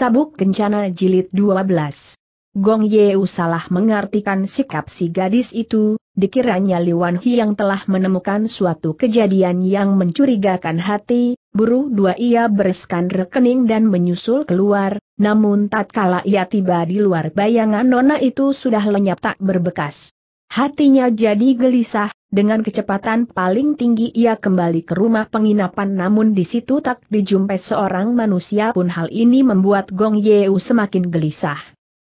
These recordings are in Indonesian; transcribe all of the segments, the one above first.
Sabuk Kencana Jilid 12 Gong Yeu salah mengartikan sikap si gadis itu, dikiranya Liwan Hi yang telah menemukan suatu kejadian yang mencurigakan hati, buru dua ia bereskan rekening dan menyusul keluar, namun tatkala ia tiba di luar bayangan nona itu sudah lenyap tak berbekas. Hatinya jadi gelisah, dengan kecepatan paling tinggi ia kembali ke rumah penginapan namun di situ tak dijumpai seorang manusia pun hal ini membuat Gong Yeu semakin gelisah.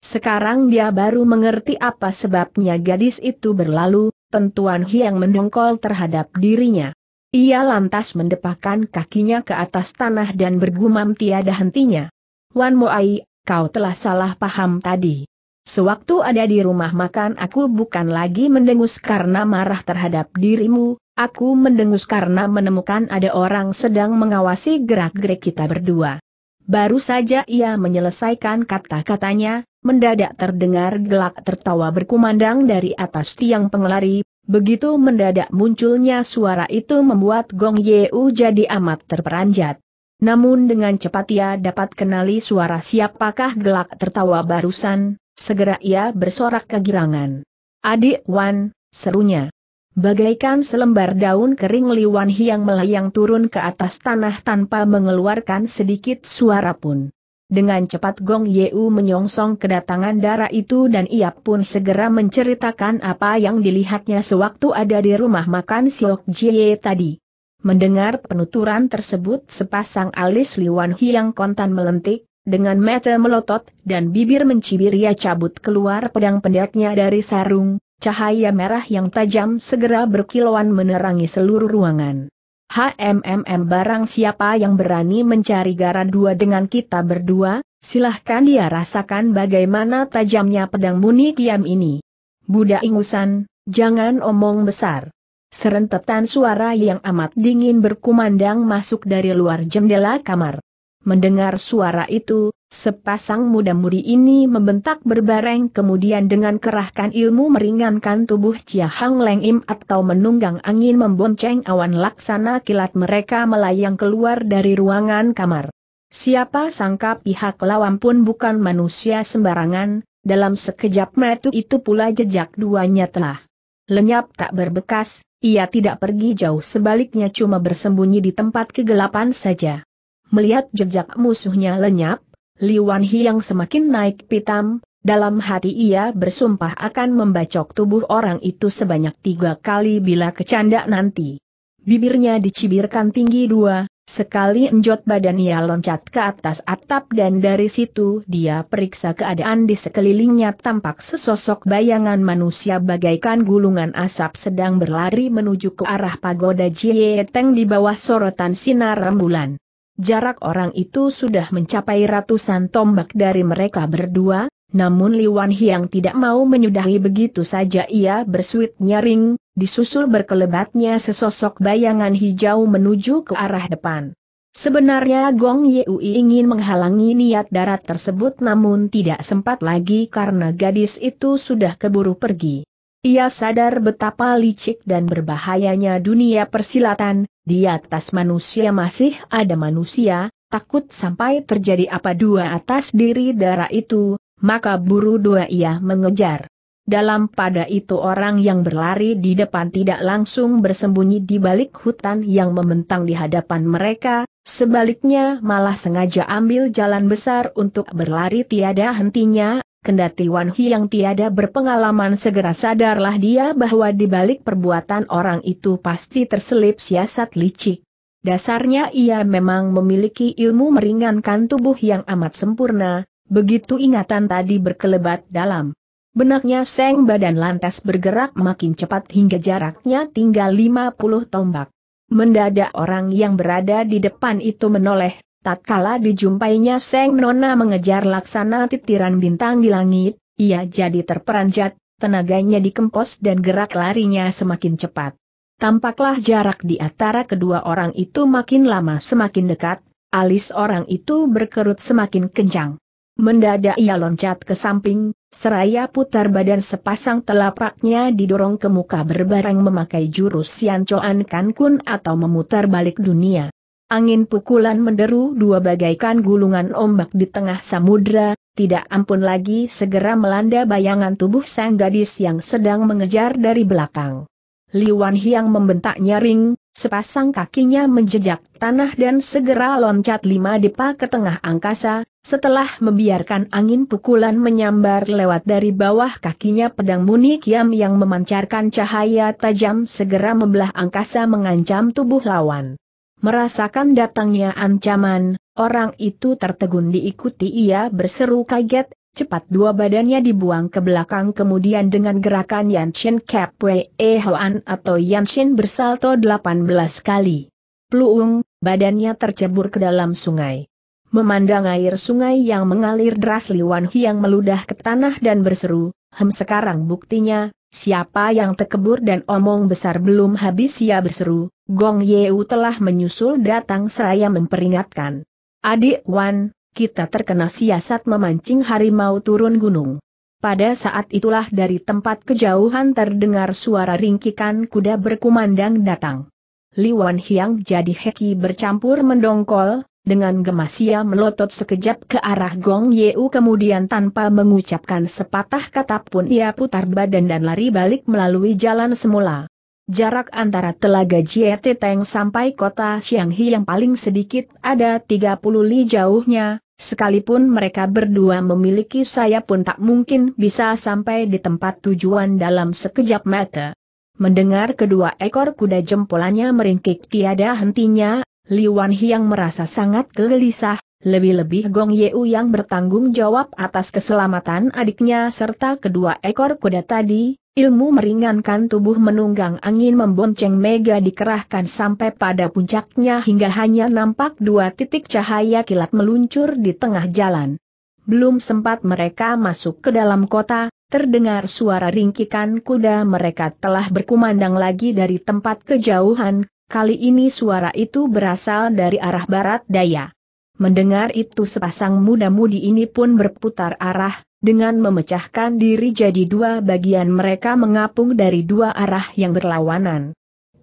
Sekarang dia baru mengerti apa sebabnya gadis itu berlalu, tentuan Hiang mendongkol terhadap dirinya. Ia lantas mendepakan kakinya ke atas tanah dan bergumam tiada hentinya. Wan Moai, kau telah salah paham tadi. Sewaktu ada di rumah makan aku bukan lagi mendengus karena marah terhadap dirimu, aku mendengus karena menemukan ada orang sedang mengawasi gerak-gerik kita berdua. Baru saja ia menyelesaikan kata-katanya, mendadak terdengar gelak tertawa berkumandang dari atas tiang pengelari, begitu mendadak munculnya suara itu membuat Gong Yeu jadi amat terperanjat. Namun dengan cepat ia dapat kenali suara siapakah gelak tertawa barusan, Segera ia bersorak kegirangan. Adik Wan, serunya. Bagaikan selembar daun kering Liwan Hiang melayang turun ke atas tanah tanpa mengeluarkan sedikit suara pun. Dengan cepat Gong Yeu menyongsong kedatangan darah itu dan ia pun segera menceritakan apa yang dilihatnya sewaktu ada di rumah makan Siok Jie tadi. Mendengar penuturan tersebut sepasang alis Li Liwan Hiang kontan melentik, dengan mata melotot dan bibir mencibir ia cabut keluar pedang pendeknya dari sarung, cahaya merah yang tajam segera berkilauan menerangi seluruh ruangan. HMMM barang siapa yang berani mencari gara dua dengan kita berdua, silahkan dia rasakan bagaimana tajamnya pedang muni diam ini. Buddha ingusan, jangan omong besar. Serentetan suara yang amat dingin berkumandang masuk dari luar jendela kamar. Mendengar suara itu, sepasang muda mudi ini membentak berbareng kemudian dengan kerahkan ilmu meringankan tubuh Chia Hang Leng Im atau menunggang angin membonceng awan laksana kilat mereka melayang keluar dari ruangan kamar. Siapa sangka pihak lawan pun bukan manusia sembarangan, dalam sekejap metu itu pula jejak duanya telah lenyap tak berbekas, ia tidak pergi jauh sebaliknya cuma bersembunyi di tempat kegelapan saja. Melihat jejak musuhnya lenyap, Li Hi yang semakin naik pitam, dalam hati ia bersumpah akan membacok tubuh orang itu sebanyak tiga kali bila kecanda nanti. Bibirnya dicibirkan tinggi dua, sekali enjot badan ia loncat ke atas atap dan dari situ dia periksa keadaan di sekelilingnya tampak sesosok bayangan manusia bagaikan gulungan asap sedang berlari menuju ke arah pagoda Jieteng di bawah sorotan sinar rembulan. Jarak orang itu sudah mencapai ratusan tombak dari mereka berdua, namun Li Liwan Hiang tidak mau menyudahi begitu saja ia bersuit nyaring, disusul berkelebatnya sesosok bayangan hijau menuju ke arah depan. Sebenarnya Gong Yeui ingin menghalangi niat darat tersebut namun tidak sempat lagi karena gadis itu sudah keburu pergi. Ia sadar betapa licik dan berbahayanya dunia persilatan, di atas manusia masih ada manusia, takut sampai terjadi apa dua atas diri darah itu, maka buru dua ia mengejar. Dalam pada itu orang yang berlari di depan tidak langsung bersembunyi di balik hutan yang membentang di hadapan mereka, sebaliknya malah sengaja ambil jalan besar untuk berlari tiada hentinya Kendati Wan Hi yang tiada berpengalaman segera sadarlah dia bahwa di balik perbuatan orang itu pasti terselip siasat licik. Dasarnya ia memang memiliki ilmu meringankan tubuh yang amat sempurna, begitu ingatan tadi berkelebat dalam. Benaknya seng badan lantas bergerak makin cepat hingga jaraknya tinggal 50 tombak. Mendadak orang yang berada di depan itu menoleh Tatkala dijumpainya Seng Nona mengejar laksana titiran bintang di langit, ia jadi terperanjat, tenaganya dikempos dan gerak larinya semakin cepat. Tampaklah jarak di antara kedua orang itu makin lama semakin dekat, alis orang itu berkerut semakin kencang. Mendadak ia loncat ke samping, seraya putar badan sepasang telapaknya didorong ke muka berbareng memakai jurus Sian Choan Kan atau memutar balik dunia. Angin pukulan menderu dua bagaikan gulungan ombak di tengah samudra, tidak ampun lagi segera melanda bayangan tubuh sang gadis yang sedang mengejar dari belakang. Li Wan Hiang membentak nyaring, sepasang kakinya menjejak tanah dan segera loncat lima depa ke tengah angkasa, setelah membiarkan angin pukulan menyambar lewat dari bawah kakinya pedang muni kiam yang memancarkan cahaya tajam segera membelah angkasa mengancam tubuh lawan. Merasakan datangnya ancaman, orang itu tertegun diikuti ia berseru kaget, cepat dua badannya dibuang ke belakang kemudian dengan gerakan Yanshin Kep Wei e Hoan atau Yanshin bersalto 18 kali. Pluung, badannya tercebur ke dalam sungai. Memandang air sungai yang mengalir deras Wan Hiang meludah ke tanah dan berseru, Hem sekarang buktinya, Siapa yang tekebur dan omong besar belum habis ia berseru, Gong Yeu telah menyusul datang seraya memperingatkan. Adik Wan, kita terkena siasat memancing harimau turun gunung. Pada saat itulah dari tempat kejauhan terdengar suara ringkikan kuda berkumandang datang. Li Wan Hiang jadi heki bercampur mendongkol, dengan gemas ia melotot sekejap ke arah Gong Yeu kemudian tanpa mengucapkan sepatah kata pun ia putar badan dan lari balik melalui jalan semula. Jarak antara telaga Jiete Teng sampai kota Xianghi yang paling sedikit ada 30 li jauhnya, sekalipun mereka berdua memiliki saya pun tak mungkin bisa sampai di tempat tujuan dalam sekejap mata. Mendengar kedua ekor kuda jempolannya meringkik tiada hentinya, Wan Hiang merasa sangat gelisah, lebih-lebih Gong Yeu yang bertanggung jawab atas keselamatan adiknya serta kedua ekor kuda tadi, ilmu meringankan tubuh menunggang angin membonceng mega dikerahkan sampai pada puncaknya hingga hanya nampak dua titik cahaya kilat meluncur di tengah jalan. Belum sempat mereka masuk ke dalam kota, terdengar suara ringkikan kuda mereka telah berkumandang lagi dari tempat kejauhan, Kali ini suara itu berasal dari arah barat daya. Mendengar itu sepasang muda-mudi ini pun berputar arah, dengan memecahkan diri jadi dua bagian mereka mengapung dari dua arah yang berlawanan.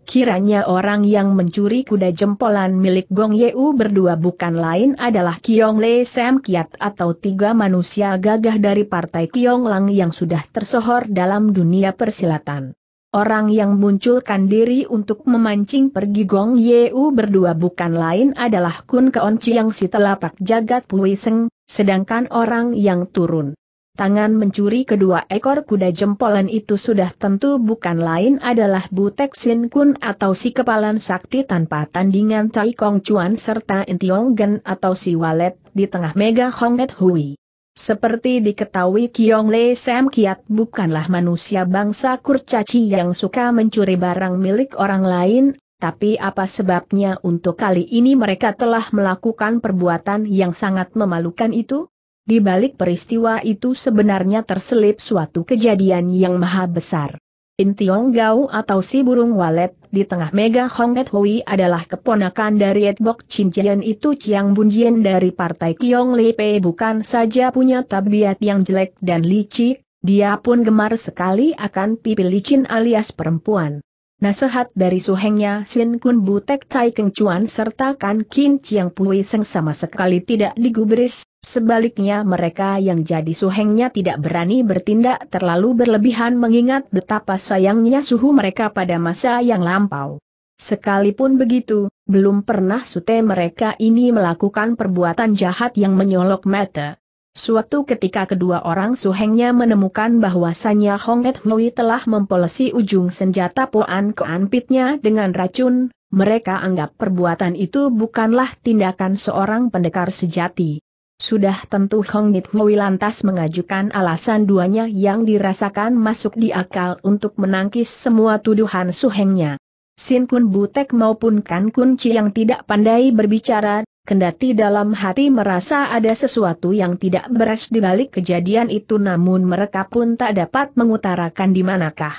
Kiranya orang yang mencuri kuda jempolan milik Gong Yeu berdua bukan lain adalah Kiong Le Sam Kiat atau tiga manusia gagah dari partai Kiong Lang yang sudah tersohor dalam dunia persilatan. Orang yang munculkan diri untuk memancing pergi Gong Yeu berdua bukan lain adalah Kun Keon Chiang si telapak jagat Puiseng, sedangkan orang yang turun tangan mencuri kedua ekor kuda jempolan itu sudah tentu bukan lain adalah Butek Sin Kun atau si kepalan sakti tanpa tandingan Tai Kong Chuan serta Entiong Gen atau si walet di tengah Mega Honget Hui. Seperti diketahui Kiong Le Sam Kiat bukanlah manusia bangsa kurcaci yang suka mencuri barang milik orang lain, tapi apa sebabnya untuk kali ini mereka telah melakukan perbuatan yang sangat memalukan itu? Di balik peristiwa itu sebenarnya terselip suatu kejadian yang maha besar. In Tiong Gao atau si burung walet, di tengah Mega Hong Et Hui adalah keponakan dari Ed Bok Chin Jian itu Chiang Bun Jian dari partai Kiong Li Pe. bukan saja punya tabiat yang jelek dan licik, dia pun gemar sekali akan pipi licin alias perempuan. Nasihat dari suhengnya Sin Kun Butek Tai Keng Chuan serta Kan Kin Chiang Pui Seng sama sekali tidak digubris, sebaliknya mereka yang jadi suhengnya tidak berani bertindak terlalu berlebihan mengingat betapa sayangnya suhu mereka pada masa yang lampau. Sekalipun begitu, belum pernah sute mereka ini melakukan perbuatan jahat yang menyolok mata. Suatu ketika kedua orang suhengnya menemukan bahwasannya Hong Et Hui telah mempolesi ujung senjata Poan Keanpitnya dengan racun, mereka anggap perbuatan itu bukanlah tindakan seorang pendekar sejati. Sudah tentu Hong Et Hui lantas mengajukan alasan duanya yang dirasakan masuk di akal untuk menangkis semua tuduhan suhengnya. Sin Kun Butek maupun Kan Kun Chi yang tidak pandai berbicara, Kendati dalam hati merasa ada sesuatu yang tidak beres di balik kejadian itu namun mereka pun tak dapat mengutarakan di manakah.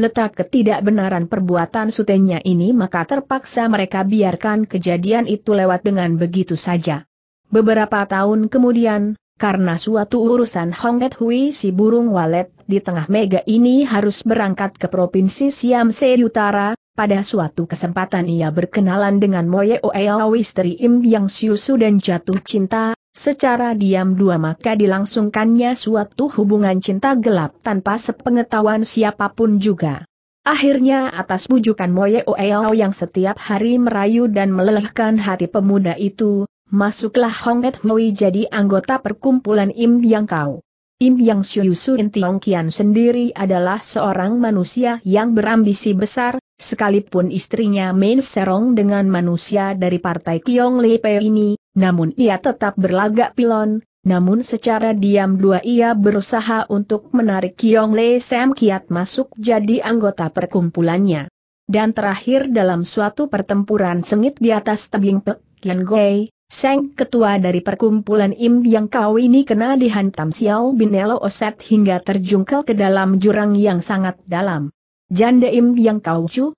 Letak ketidakbenaran perbuatan sutenya ini maka terpaksa mereka biarkan kejadian itu lewat dengan begitu saja. Beberapa tahun kemudian, karena suatu urusan Honget Hui si burung walet di tengah mega ini harus berangkat ke Provinsi Siamse Utara, pada suatu kesempatan ia berkenalan dengan Moye Oeao istri Im Yang Siusu dan jatuh cinta, secara diam-dua maka dilangsungkannya suatu hubungan cinta gelap tanpa sepengetahuan siapapun juga. Akhirnya atas bujukan Moye Oeao yang setiap hari merayu dan melelehkan hati pemuda itu, masuklah Honget Hui jadi anggota perkumpulan Im Yang Kau. Im Yang Siusu Intiong Kian sendiri adalah seorang manusia yang berambisi besar, Sekalipun istrinya main Serong dengan manusia dari partai Tiong Lepe ini, namun ia tetap berlagak pilon, namun secara diam dua ia berusaha untuk menarik Kiong Le Sam Kiat masuk jadi anggota perkumpulannya. Dan terakhir dalam suatu pertempuran sengit di atas tebing Pek Yan Gui, Seng ketua dari perkumpulan Im yang kau ini kena dihantam Xiao Binelo Oset hingga terjungkal ke dalam jurang yang sangat dalam. Janda Im yang kau cu,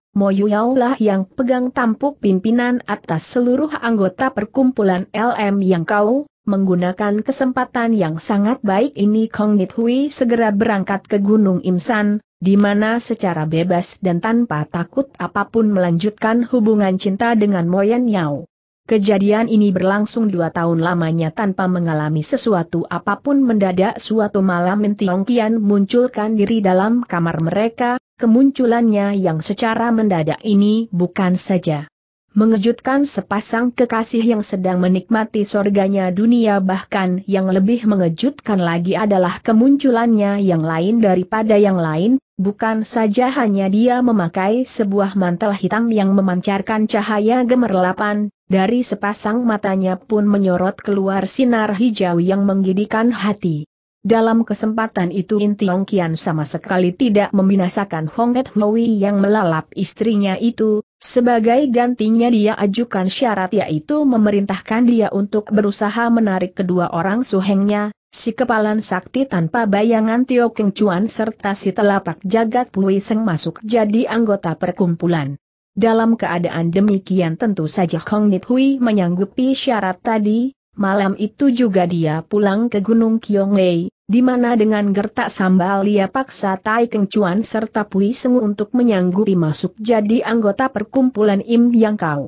lah yang pegang tampuk pimpinan atas seluruh anggota perkumpulan LM yang kau, menggunakan kesempatan yang sangat baik ini Kong Nithui segera berangkat ke Gunung Imsan, di mana secara bebas dan tanpa takut apapun melanjutkan hubungan cinta dengan Moyan Yao. Kejadian ini berlangsung dua tahun lamanya tanpa mengalami sesuatu apapun mendadak suatu malam Mentiong Kian munculkan diri dalam kamar mereka, kemunculannya yang secara mendadak ini bukan saja mengejutkan sepasang kekasih yang sedang menikmati sorganya dunia bahkan yang lebih mengejutkan lagi adalah kemunculannya yang lain daripada yang lain, bukan saja hanya dia memakai sebuah mantel hitam yang memancarkan cahaya gemerlapan, dari sepasang matanya pun menyorot keluar sinar hijau yang menggidikan hati. Dalam kesempatan itu Tiong Kian sama sekali tidak membinasakan Hong Et Hui yang melalap istrinya itu, sebagai gantinya dia ajukan syarat yaitu memerintahkan dia untuk berusaha menarik kedua orang suhengnya, si kepalan sakti tanpa bayangan Tio Keng Chuan serta si telapak jagat Pui Seng masuk jadi anggota perkumpulan. Dalam keadaan demikian tentu saja Hong Nit Hui menyanggupi syarat tadi, Malam itu juga dia pulang ke Gunung Kionglei, di mana dengan gertak sambal dia paksa Tai Keng Chuan serta Pui Sengu untuk menyanggupi masuk jadi anggota perkumpulan Im Yang Kau.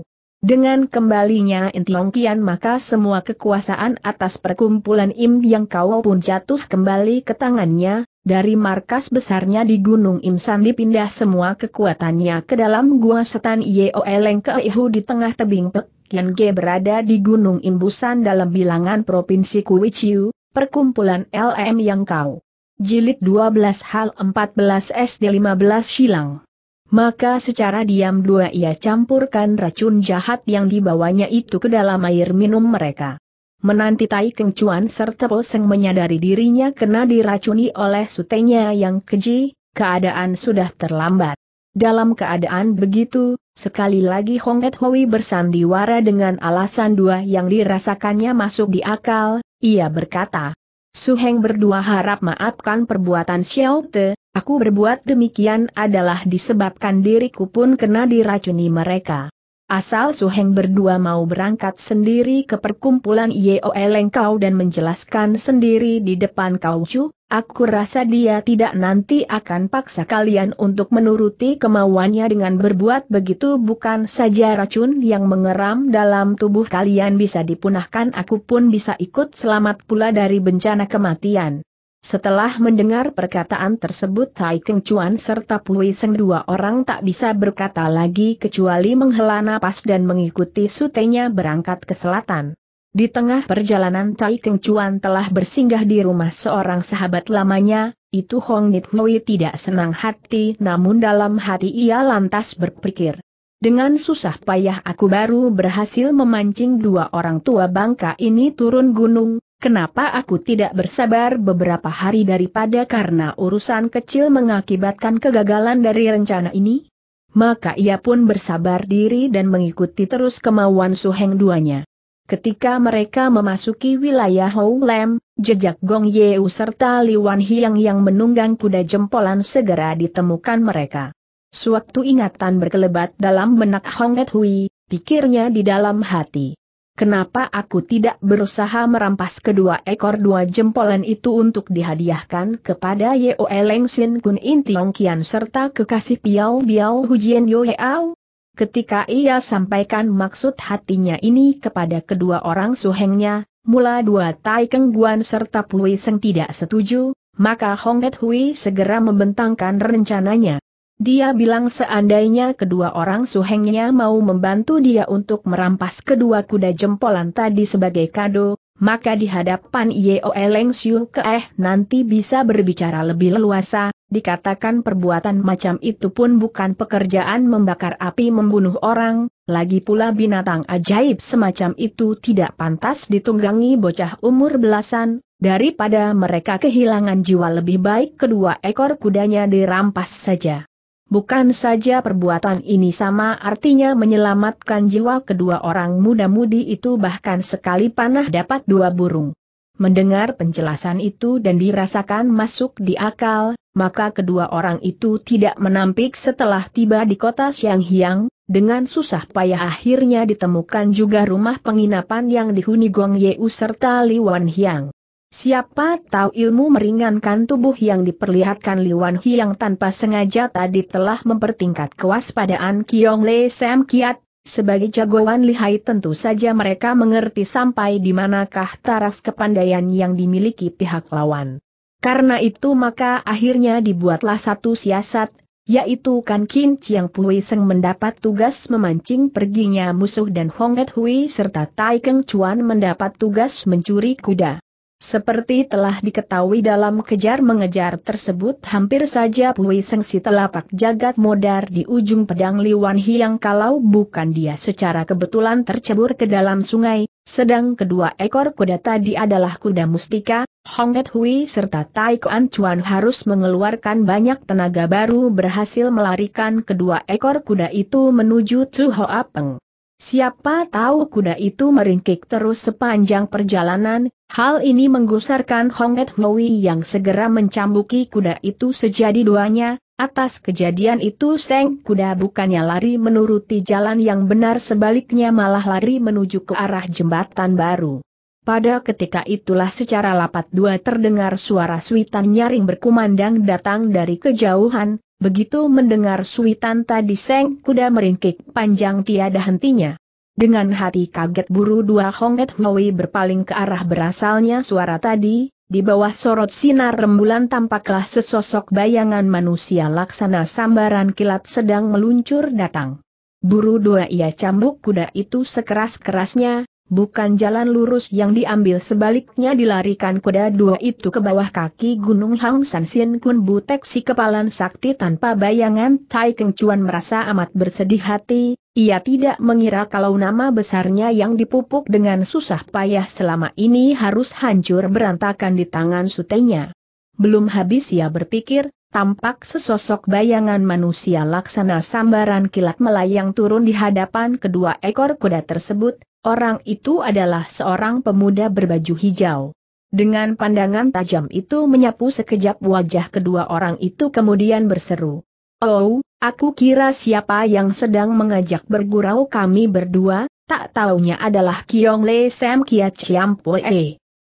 Dengan kembalinya Intiong Kian maka semua kekuasaan atas perkumpulan Im Yang Kau pun jatuh kembali ke tangannya, dari markas besarnya di Gunung Im San dipindah semua kekuatannya ke dalam Gua Setan Yeo Eleng ke Ihu di tengah tebing Pek Ge berada di Gunung Imbusan dalam bilangan Provinsi Kuichiu, Perkumpulan LM Yang Kau. Jilid 12 Hal 14 SD 15 Silang. Maka secara diam dua ia campurkan racun jahat yang dibawanya itu ke dalam air minum mereka. Menanti Tai Keng Chuan serta Poseng menyadari dirinya kena diracuni oleh sutenya yang keji, keadaan sudah terlambat. Dalam keadaan begitu, sekali lagi Hong Et Hui bersandiwara dengan alasan dua yang dirasakannya masuk di akal, ia berkata. Su Heng berdua harap maafkan perbuatan Xiao Te, aku berbuat demikian adalah disebabkan diriku pun kena diracuni mereka. Asal Suheng berdua mau berangkat sendiri ke perkumpulan Yeo kau dan menjelaskan sendiri di depan Kau Chu, aku rasa dia tidak nanti akan paksa kalian untuk menuruti kemauannya dengan berbuat begitu bukan saja racun yang mengeram dalam tubuh kalian bisa dipunahkan aku pun bisa ikut selamat pula dari bencana kematian. Setelah mendengar perkataan tersebut Tai Keng Chuan serta Pui Seng dua orang tak bisa berkata lagi kecuali menghela napas dan mengikuti sutenya berangkat ke selatan. Di tengah perjalanan Tai Keng Chuan telah bersinggah di rumah seorang sahabat lamanya, itu Hong Nit Hui tidak senang hati namun dalam hati ia lantas berpikir. Dengan susah payah aku baru berhasil memancing dua orang tua bangka ini turun gunung, Kenapa aku tidak bersabar beberapa hari daripada karena urusan kecil mengakibatkan kegagalan dari rencana ini? Maka ia pun bersabar diri dan mengikuti terus kemauan Suheng duanya. Ketika mereka memasuki wilayah Houlem, jejak Gong Yeu serta Wan Hiang yang menunggang kuda jempolan segera ditemukan mereka. Suatu ingatan berkelebat dalam benak Hong Et Hui, pikirnya di dalam hati. Kenapa aku tidak berusaha merampas kedua ekor dua jempolan itu untuk dihadiahkan kepada Yeo Eleng Sin Kun In Tiong Kian serta kekasih Piao Biao Hujian Yoeao? Ketika ia sampaikan maksud hatinya ini kepada kedua orang suhengnya, mula dua Tai Keng Guan serta Pui Seng tidak setuju, maka Hong Hui segera membentangkan rencananya. Dia bilang seandainya kedua orang suhengnya mau membantu dia untuk merampas kedua kuda jempolan tadi sebagai kado, maka di hadapan Yeo Eleng Siu Keeh nanti bisa berbicara lebih leluasa, dikatakan perbuatan macam itu pun bukan pekerjaan membakar api membunuh orang, lagi pula binatang ajaib semacam itu tidak pantas ditunggangi bocah umur belasan, daripada mereka kehilangan jiwa lebih baik kedua ekor kudanya dirampas saja. Bukan saja perbuatan ini sama artinya menyelamatkan jiwa kedua orang muda-mudi itu bahkan sekali panah dapat dua burung. Mendengar penjelasan itu dan dirasakan masuk di akal, maka kedua orang itu tidak menampik setelah tiba di kota Siang Hyang, dengan susah payah akhirnya ditemukan juga rumah penginapan yang dihuni Gong Yeu serta Li Wan Hyang. Siapa tahu ilmu meringankan tubuh yang diperlihatkan Li Liwan yang tanpa sengaja tadi telah mempertingkat kewaspadaan Kiong Le Sam Kiat, sebagai jagoan lihai tentu saja mereka mengerti sampai di manakah taraf kepandaian yang dimiliki pihak lawan. Karena itu maka akhirnya dibuatlah satu siasat, yaitu Kan Kin Chiang Pui Seng mendapat tugas memancing perginya musuh dan Hong Et Hui serta Tai Keng Chuan mendapat tugas mencuri kuda. Seperti telah diketahui dalam kejar-mengejar tersebut hampir saja Pui si telapak jagat modar di ujung pedang Li Wan Hiang kalau bukan dia secara kebetulan tercebur ke dalam sungai, sedang kedua ekor kuda tadi adalah kuda mustika, Honget Hui serta Tai Kuan Chuan harus mengeluarkan banyak tenaga baru berhasil melarikan kedua ekor kuda itu menuju Tsu Hoa Peng. Siapa tahu kuda itu meringkik terus sepanjang perjalanan, hal ini menggusarkan Honget Hui yang segera mencambuki kuda itu sejadi duanya, atas kejadian itu Seng kuda bukannya lari menuruti jalan yang benar sebaliknya malah lari menuju ke arah jembatan baru. Pada ketika itulah secara lapat dua terdengar suara suitan nyaring berkumandang datang dari kejauhan, begitu mendengar suitan tadi seng kuda meringkik panjang tiada hentinya. Dengan hati kaget buru dua Honget Hui berpaling ke arah berasalnya suara tadi, di bawah sorot sinar rembulan tampaklah sesosok bayangan manusia laksana sambaran kilat sedang meluncur datang. Buru dua ia cambuk kuda itu sekeras-kerasnya, bukan jalan lurus yang diambil sebaliknya dilarikan kuda dua itu ke bawah kaki gunung Hang San Sien Kun Butek si kepalan sakti tanpa bayangan Tai Keng Chuan merasa amat bersedih hati, ia tidak mengira kalau nama besarnya yang dipupuk dengan susah payah selama ini harus hancur berantakan di tangan sutenya. Belum habis ia berpikir, tampak sesosok bayangan manusia laksana sambaran kilat melayang turun di hadapan kedua ekor kuda tersebut, Orang itu adalah seorang pemuda berbaju hijau. Dengan pandangan tajam itu menyapu sekejap wajah kedua orang itu kemudian berseru. Oh, aku kira siapa yang sedang mengajak bergurau kami berdua, tak taunya adalah Kiong Le Sam Kiat Chiam Poe.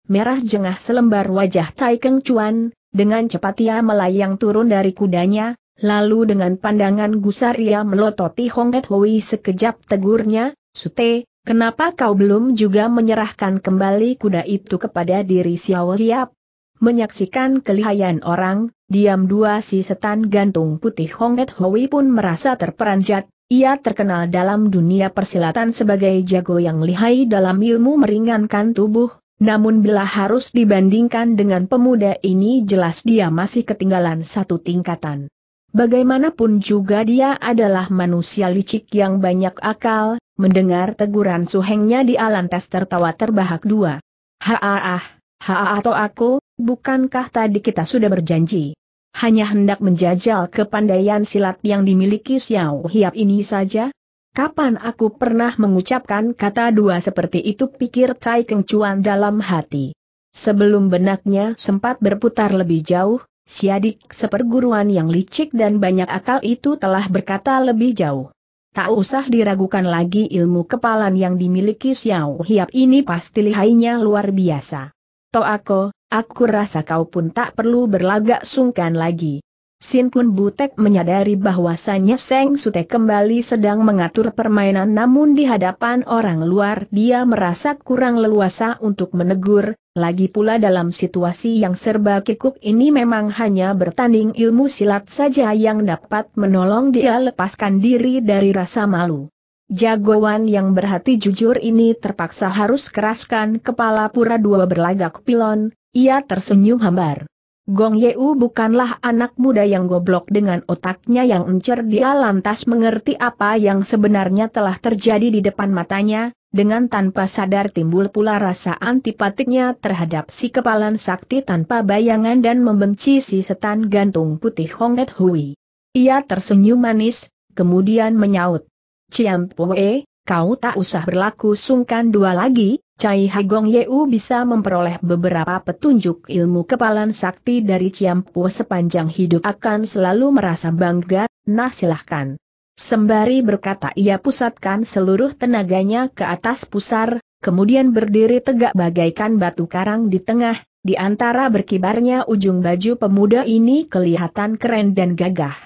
Merah jengah selembar wajah Tai Keng Chuan, dengan cepat ia melayang turun dari kudanya, lalu dengan pandangan gusar ia melototi Hong Et Hui sekejap tegurnya, Sute, Kenapa kau belum juga menyerahkan kembali kuda itu kepada diri Xiao Liap? Menyaksikan kelihayan orang, diam dua si setan gantung putih Honget Hui pun merasa terperanjat, ia terkenal dalam dunia persilatan sebagai jago yang lihai dalam ilmu meringankan tubuh, namun bila harus dibandingkan dengan pemuda ini jelas dia masih ketinggalan satu tingkatan. Bagaimanapun juga dia adalah manusia licik yang banyak akal, mendengar teguran suhengnya di alantas tertawa terbahak dua. Haaah, haa atau aku, bukankah tadi kita sudah berjanji? Hanya hendak menjajal kepandaian silat yang dimiliki Xiao Hiap ini saja? Kapan aku pernah mengucapkan kata dua seperti itu pikir Cai Keng Chuan dalam hati. Sebelum benaknya sempat berputar lebih jauh, Si adik seperguruan yang licik dan banyak akal itu telah berkata lebih jauh. Tak usah diragukan lagi ilmu kepalan yang dimiliki Xiao Hiap ini pasti lihainya luar biasa. Toako, aku rasa kau pun tak perlu berlagak sungkan lagi. Sin pun Butek menyadari bahwasannya Seng Sute kembali sedang mengatur permainan namun di hadapan orang luar dia merasa kurang leluasa untuk menegur, lagi pula dalam situasi yang serba kikuk ini memang hanya bertanding ilmu silat saja yang dapat menolong dia lepaskan diri dari rasa malu. Jagoan yang berhati jujur ini terpaksa harus keraskan kepala pura dua berlagak pilon, ia tersenyum hambar. Gong Yeu bukanlah anak muda yang goblok dengan otaknya yang encer dia lantas mengerti apa yang sebenarnya telah terjadi di depan matanya, dengan tanpa sadar timbul pula rasa antipatiknya terhadap si kepalan sakti tanpa bayangan dan membenci si setan gantung putih Honget Hui. Ia tersenyum manis, kemudian menyaut. Ciam Pue, kau tak usah berlaku sungkan dua lagi, Cai Hagong Yeu bisa memperoleh beberapa petunjuk ilmu kepalan sakti dari Ciam Pue sepanjang hidup akan selalu merasa bangga, nah silahkan. Sembari berkata ia pusatkan seluruh tenaganya ke atas pusar, kemudian berdiri tegak bagaikan batu karang di tengah, di antara berkibarnya ujung baju pemuda ini kelihatan keren dan gagah.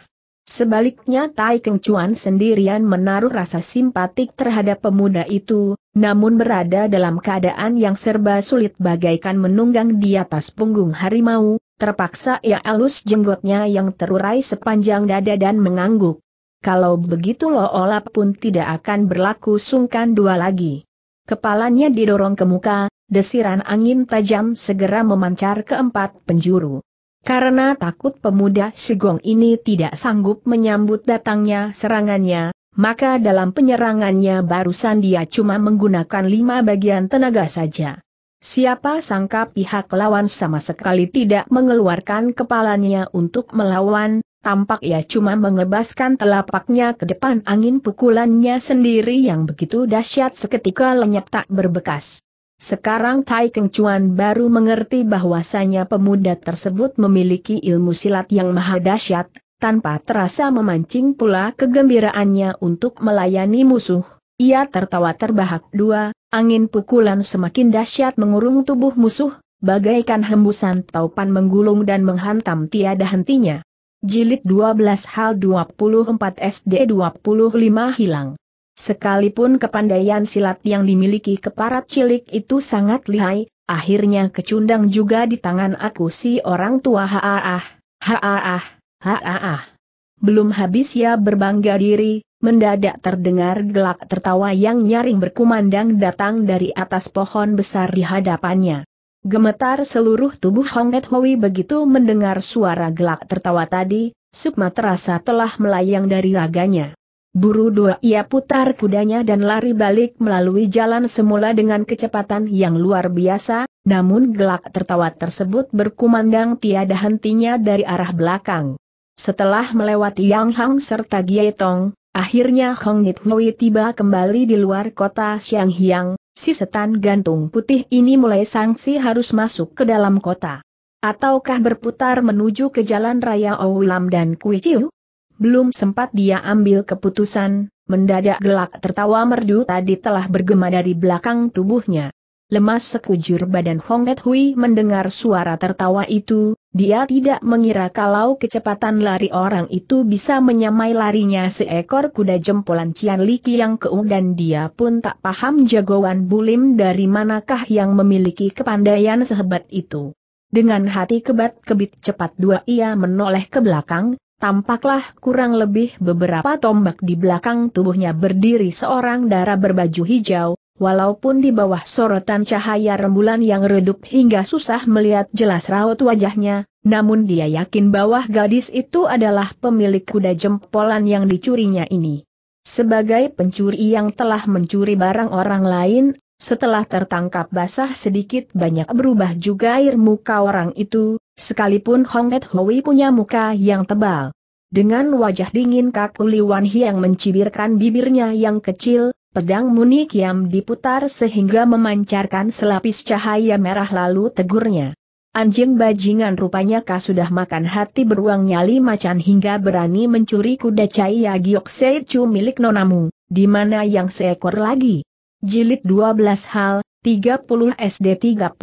Sebaliknya Tai Keng Chuan sendirian menaruh rasa simpatik terhadap pemuda itu, namun berada dalam keadaan yang serba sulit bagaikan menunggang di atas punggung harimau, terpaksa ia alus jenggotnya yang terurai sepanjang dada dan mengangguk. Kalau begitu Loola pun tidak akan berlaku sungkan dua lagi. Kepalanya didorong ke muka, desiran angin tajam segera memancar ke empat penjuru. Karena takut pemuda Sigong ini tidak sanggup menyambut datangnya serangannya, maka dalam penyerangannya barusan dia cuma menggunakan lima bagian tenaga saja. Siapa sangka pihak lawan sama sekali tidak mengeluarkan kepalanya untuk melawan, tampak ia cuma mengebaskan telapaknya ke depan angin pukulannya sendiri yang begitu dahsyat seketika lenyap tak berbekas. Sekarang Tai Keng Chuan baru mengerti bahwasanya pemuda tersebut memiliki ilmu silat yang maha dahsyat, tanpa terasa memancing pula kegembiraannya untuk melayani musuh. Ia tertawa terbahak dua, angin pukulan semakin dahsyat mengurung tubuh musuh, bagaikan hembusan taupan menggulung dan menghantam tiada hentinya. Jilid 12 Hal 24 SD 25 hilang. Sekalipun kepandaian silat yang dimiliki keparat cilik itu sangat lihai, akhirnya kecundang juga di tangan aku si orang tua haaah, haaah, haaah. Belum habis ya berbangga diri, mendadak terdengar gelak tertawa yang nyaring berkumandang datang dari atas pohon besar di hadapannya. Gemetar seluruh tubuh Hong Net Hoi begitu mendengar suara gelak tertawa tadi, Sukma terasa telah melayang dari raganya. Buru dua ia putar kudanya dan lari balik melalui jalan semula dengan kecepatan yang luar biasa, namun gelak tertawa tersebut berkumandang tiada hentinya dari arah belakang. Setelah melewati Yang Hang serta Gietong, akhirnya Hong Nit Hui tiba kembali di luar kota Hiang, si setan gantung putih ini mulai sanksi harus masuk ke dalam kota. Ataukah berputar menuju ke jalan raya Owilam dan Chiu? Belum sempat dia ambil keputusan, mendadak gelak tertawa merdu tadi telah bergema dari belakang tubuhnya. Lemas sekujur badan Hong Net Hui mendengar suara tertawa itu, dia tidak mengira kalau kecepatan lari orang itu bisa menyamai larinya seekor kuda jempolan Cian Liki yang keung dan dia pun tak paham jagoan bulim dari manakah yang memiliki kepandaian sehebat itu. Dengan hati kebat-kebit cepat dua ia menoleh ke belakang, tampaklah kurang lebih beberapa tombak di belakang tubuhnya berdiri seorang darah berbaju hijau, Walaupun di bawah sorotan cahaya rembulan yang redup hingga susah melihat jelas raut wajahnya, namun dia yakin bahwa gadis itu adalah pemilik kuda jempolan yang dicurinya ini. Sebagai pencuri yang telah mencuri barang orang lain, setelah tertangkap basah sedikit banyak berubah juga air muka orang itu, sekalipun Hong Et Hui punya muka yang tebal. Dengan wajah dingin kaku Liwan Hiang mencibirkan bibirnya yang kecil, pedang muni kiam diputar sehingga memancarkan selapis cahaya merah lalu tegurnya. Anjing bajingan rupanya kah sudah makan hati beruang nyali macan hingga berani mencuri kuda cahaya giok seicu milik nonamu, di mana yang seekor lagi? Jilid 12 hal, 30 SD 31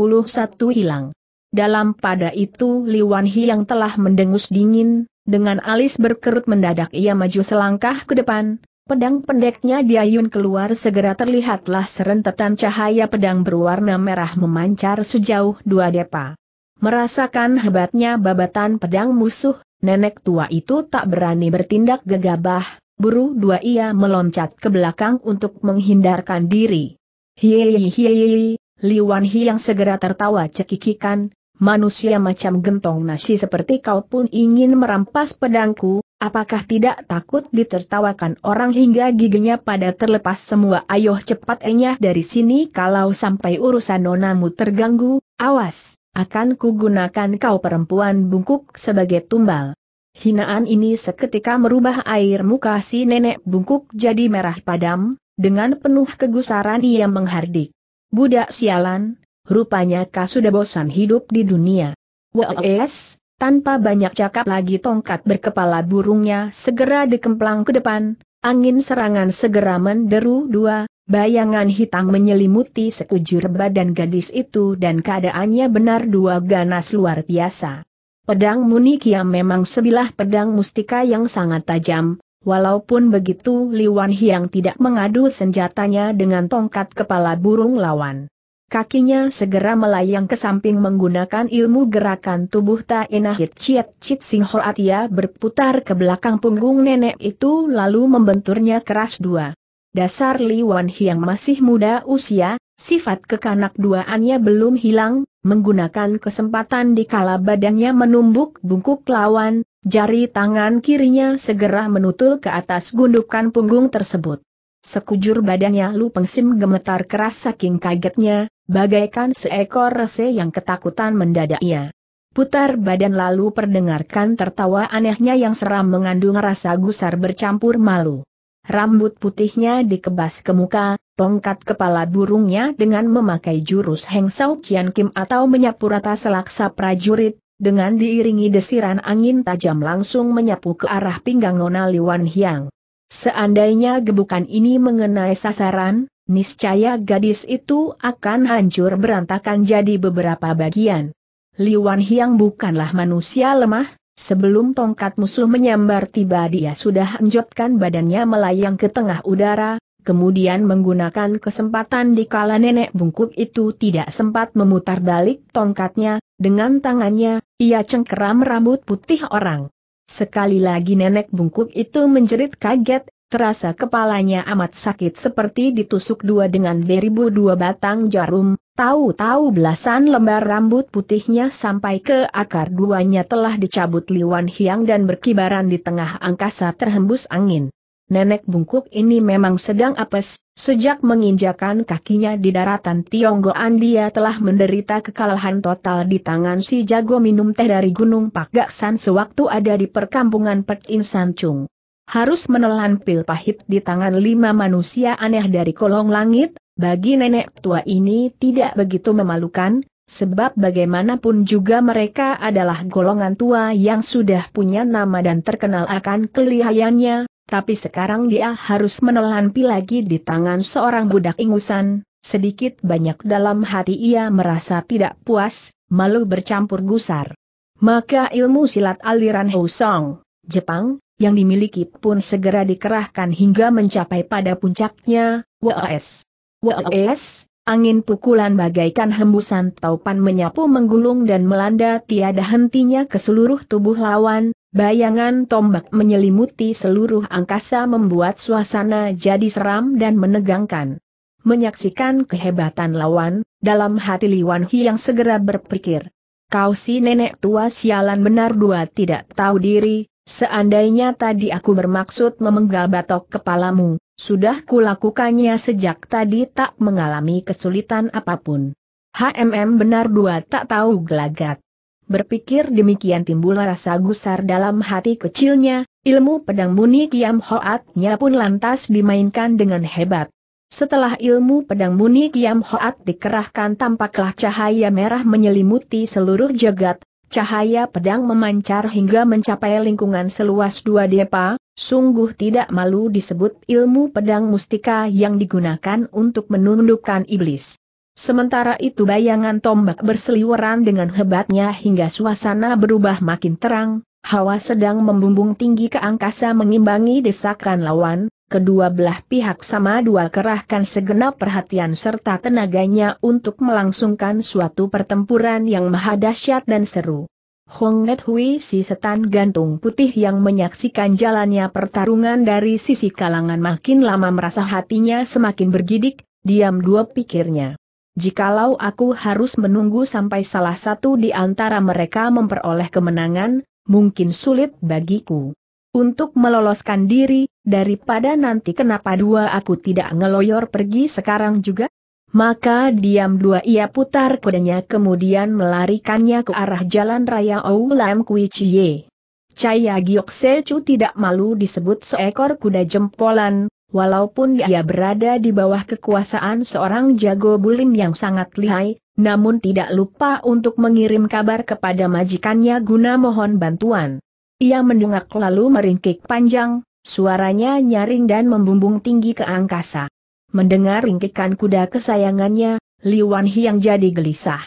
hilang. Dalam pada itu Liwan Hiang telah mendengus dingin, dengan alis berkerut mendadak ia maju selangkah ke depan, pedang pendeknya diayun keluar segera terlihatlah serentetan cahaya pedang berwarna merah memancar sejauh dua depa. Merasakan hebatnya babatan pedang musuh, nenek tua itu tak berani bertindak gegabah, buru dua ia meloncat ke belakang untuk menghindarkan diri. Hiyi hiyi, Liwan Hi yang segera tertawa cekikikan, manusia macam gentong nasi seperti kau pun ingin merampas pedangku, apakah tidak takut ditertawakan orang hingga giginya pada terlepas semua ayo cepat enyah dari sini kalau sampai urusan nonamu terganggu, awas, akan kugunakan kau perempuan bungkuk sebagai tumbal. Hinaan ini seketika merubah air muka si nenek bungkuk jadi merah padam, dengan penuh kegusaran ia menghardik. Budak sialan, Rupanya kau sudah bosan hidup di dunia. Wes, tanpa banyak cakap lagi tongkat berkepala burungnya segera dikemplang ke depan, angin serangan segera menderu dua, bayangan hitam menyelimuti sekujur badan gadis itu dan keadaannya benar dua ganas luar biasa. Pedang Munikia yang memang sebilah pedang mustika yang sangat tajam, walaupun begitu Liwan Hiang tidak mengadu senjatanya dengan tongkat kepala burung lawan. Kakinya segera melayang ke samping menggunakan ilmu gerakan tubuh Taenahit Chiat Chit Sing Atia berputar ke belakang punggung nenek itu lalu membenturnya keras dua. Dasar Li Wan yang masih muda usia, sifat kekanak duaannya belum hilang, menggunakan kesempatan di kala badannya menumbuk bungkuk lawan, jari tangan kirinya segera menutul ke atas gundukan punggung tersebut. Sekujur badannya Lu Pengsim gemetar keras saking kagetnya, bagaikan seekor rese yang ketakutan mendadak ia. Putar badan lalu perdengarkan tertawa anehnya yang seram mengandung rasa gusar bercampur malu. Rambut putihnya dikebas ke muka, tongkat kepala burungnya dengan memakai jurus Heng Sao Chian Kim atau menyapu rata selaksa prajurit, dengan diiringi desiran angin tajam langsung menyapu ke arah pinggang Nona Liwan Hiang. Seandainya gebukan ini mengenai sasaran, niscaya gadis itu akan hancur berantakan jadi beberapa bagian. Liwan Hiang bukanlah manusia lemah, sebelum tongkat musuh menyambar tiba dia sudah enjotkan badannya melayang ke tengah udara, kemudian menggunakan kesempatan di kala nenek bungkuk itu tidak sempat memutar balik tongkatnya, dengan tangannya, ia cengkeram rambut putih orang. Sekali lagi nenek bungkuk itu menjerit kaget, terasa kepalanya amat sakit seperti ditusuk dua dengan beribu dua batang jarum, tahu-tahu belasan lembar rambut putihnya sampai ke akar duanya telah dicabut liwan hiang dan berkibaran di tengah angkasa terhembus angin. Nenek bungkuk ini memang sedang apes, sejak menginjakan kakinya di daratan Tionggoan dia telah menderita kekalahan total di tangan si jago minum teh dari Gunung Pak Gaksan sewaktu ada di perkampungan Pek Insan Chung harus menelan pil pahit di tangan lima manusia aneh dari kolong langit, bagi nenek tua ini tidak begitu memalukan, sebab bagaimanapun juga mereka adalah golongan tua yang sudah punya nama dan terkenal akan kelihayannya, tapi sekarang dia harus menelan pil lagi di tangan seorang budak ingusan, Sedikit banyak dalam hati ia merasa tidak puas, malu bercampur gusar. Maka ilmu silat aliran Housong, Jepang, yang dimiliki pun segera dikerahkan hingga mencapai pada puncaknya, WAS. WAS, angin pukulan bagaikan hembusan taupan menyapu menggulung dan melanda tiada hentinya ke seluruh tubuh lawan, bayangan tombak menyelimuti seluruh angkasa membuat suasana jadi seram dan menegangkan. Menyaksikan kehebatan lawan, dalam hati Liwan Hi yang segera berpikir, Kau si nenek tua sialan benar dua tidak tahu diri, Seandainya tadi aku bermaksud memenggal batok kepalamu, sudah kulakukannya sejak tadi tak mengalami kesulitan apapun. HMM benar dua tak tahu gelagat. Berpikir demikian timbul rasa gusar dalam hati kecilnya, ilmu pedang muni Kiam Hoatnya pun lantas dimainkan dengan hebat. Setelah ilmu pedang muni Kiam Hoat dikerahkan tampaklah cahaya merah menyelimuti seluruh jagat, Cahaya pedang memancar hingga mencapai lingkungan seluas dua depa, sungguh tidak malu disebut ilmu pedang mustika yang digunakan untuk menundukkan iblis. Sementara itu bayangan tombak berseliweran dengan hebatnya hingga suasana berubah makin terang, hawa sedang membumbung tinggi ke angkasa mengimbangi desakan lawan, kedua belah pihak sama dua kerahkan segenap perhatian serta tenaganya untuk melangsungkan suatu pertempuran yang maha dahsyat dan seru. Hong Net Hui si setan gantung putih yang menyaksikan jalannya pertarungan dari sisi kalangan makin lama merasa hatinya semakin bergidik, diam dua pikirnya. Jikalau aku harus menunggu sampai salah satu di antara mereka memperoleh kemenangan, mungkin sulit bagiku untuk meloloskan diri, daripada nanti kenapa dua aku tidak ngeloyor pergi sekarang juga? Maka diam dua ia putar kudanya kemudian melarikannya ke arah jalan raya Oulam Kui Chie. Chaya Giok Sechu tidak malu disebut seekor kuda jempolan, walaupun ia berada di bawah kekuasaan seorang jago bulim yang sangat lihai, namun tidak lupa untuk mengirim kabar kepada majikannya guna mohon bantuan. Ia mendengar lalu meringkik panjang, suaranya nyaring dan membumbung tinggi ke angkasa. Mendengar ringkikan kuda kesayangannya, Liwan Hiang jadi gelisah.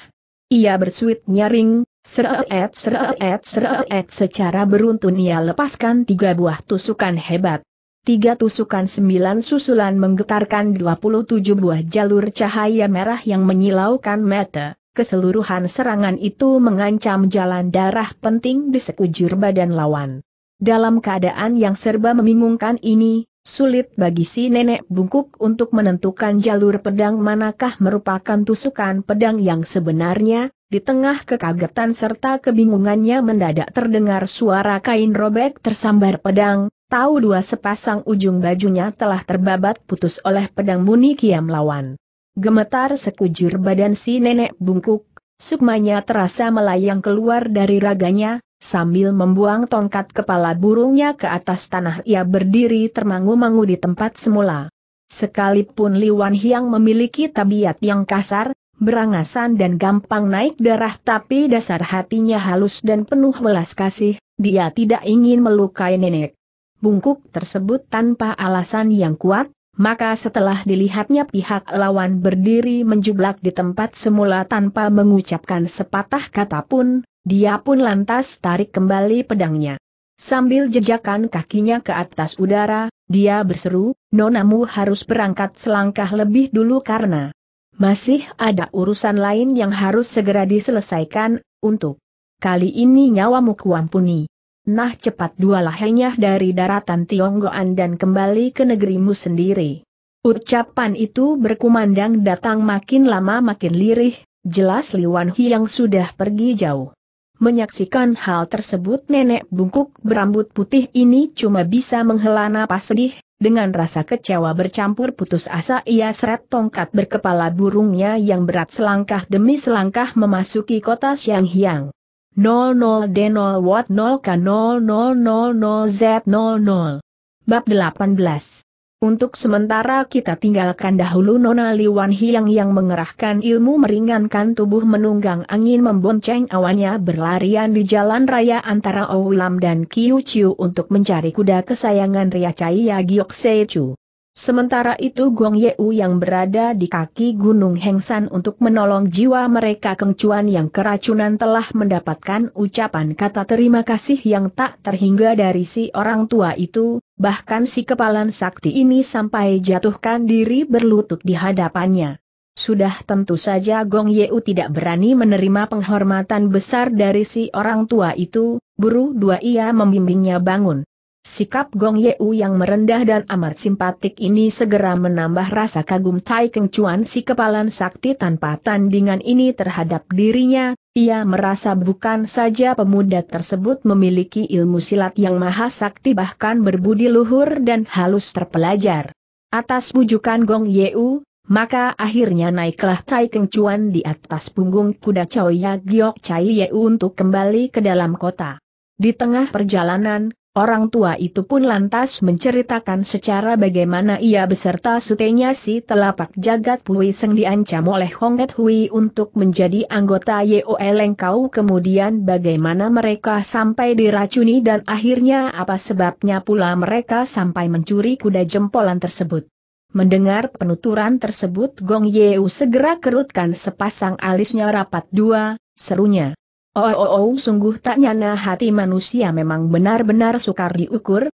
Ia bersuit nyaring, seret seret seret secara beruntun ia lepaskan tiga buah tusukan hebat. Tiga tusukan sembilan susulan menggetarkan dua puluh tujuh buah jalur cahaya merah yang menyilaukan mata keseluruhan serangan itu mengancam jalan darah penting di sekujur badan lawan. Dalam keadaan yang serba membingungkan ini, sulit bagi si nenek bungkuk untuk menentukan jalur pedang manakah merupakan tusukan pedang yang sebenarnya, di tengah kekagetan serta kebingungannya mendadak terdengar suara kain robek tersambar pedang, tahu dua sepasang ujung bajunya telah terbabat putus oleh pedang muni kiam lawan. Gemetar sekujur badan si nenek bungkuk, sukmanya terasa melayang keluar dari raganya, sambil membuang tongkat kepala burungnya ke atas tanah ia berdiri termangu-mangu di tempat semula. Sekalipun Liwan Hiang memiliki tabiat yang kasar, berangasan dan gampang naik darah tapi dasar hatinya halus dan penuh belas kasih, dia tidak ingin melukai nenek. Bungkuk tersebut tanpa alasan yang kuat, maka setelah dilihatnya pihak lawan berdiri menjublak di tempat semula tanpa mengucapkan sepatah kata pun, dia pun lantas tarik kembali pedangnya. Sambil jejakan kakinya ke atas udara, dia berseru, nonamu harus berangkat selangkah lebih dulu karena masih ada urusan lain yang harus segera diselesaikan, untuk kali ini nyawamu kuampuni. Nah cepat dua lahenya dari daratan Tionggoan dan kembali ke negerimu sendiri. Ucapan itu berkumandang datang makin lama makin lirih, jelas Liwan Hi yang sudah pergi jauh. Menyaksikan hal tersebut nenek bungkuk berambut putih ini cuma bisa menghela napas sedih, dengan rasa kecewa bercampur putus asa ia seret tongkat berkepala burungnya yang berat selangkah demi selangkah memasuki kota Xianghyang. 00D0 Watt 0K0000Z00. Bab 18 untuk sementara kita tinggalkan dahulu Nona Liwan Hiang yang mengerahkan ilmu meringankan tubuh menunggang angin membonceng awannya berlarian di jalan raya antara Owilam dan Kiu Chiu untuk mencari kuda kesayangan Ria Chai Ya Se Chu. Sementara itu Gong Yeu yang berada di kaki Gunung Hengsan untuk menolong jiwa mereka kengcuan yang keracunan telah mendapatkan ucapan kata terima kasih yang tak terhingga dari si orang tua itu, bahkan si kepalan sakti ini sampai jatuhkan diri berlutut di hadapannya. Sudah tentu saja Gong Yeu tidak berani menerima penghormatan besar dari si orang tua itu, buru dua ia membimbingnya bangun. Sikap Gong Yeu yang merendah dan amat simpatik ini segera menambah rasa kagum Tai Keng Chuan si kepalan sakti tanpa tandingan ini terhadap dirinya, ia merasa bukan saja pemuda tersebut memiliki ilmu silat yang maha sakti bahkan berbudi luhur dan halus terpelajar. Atas bujukan Gong Yeu, maka akhirnya naiklah Tai Keng Chuan di atas punggung kuda Ya Giok Chai Ye untuk kembali ke dalam kota. Di tengah perjalanan, Orang tua itu pun lantas menceritakan secara bagaimana ia beserta sutenya si telapak jagat Pui Seng diancam oleh Hong Et Hui untuk menjadi anggota Yeol Kau kemudian bagaimana mereka sampai diracuni dan akhirnya apa sebabnya pula mereka sampai mencuri kuda jempolan tersebut. Mendengar penuturan tersebut Gong Yeu segera kerutkan sepasang alisnya rapat dua, serunya. Oh, oh, oh sungguh tak nyana hati manusia memang benar-benar sukar diukur,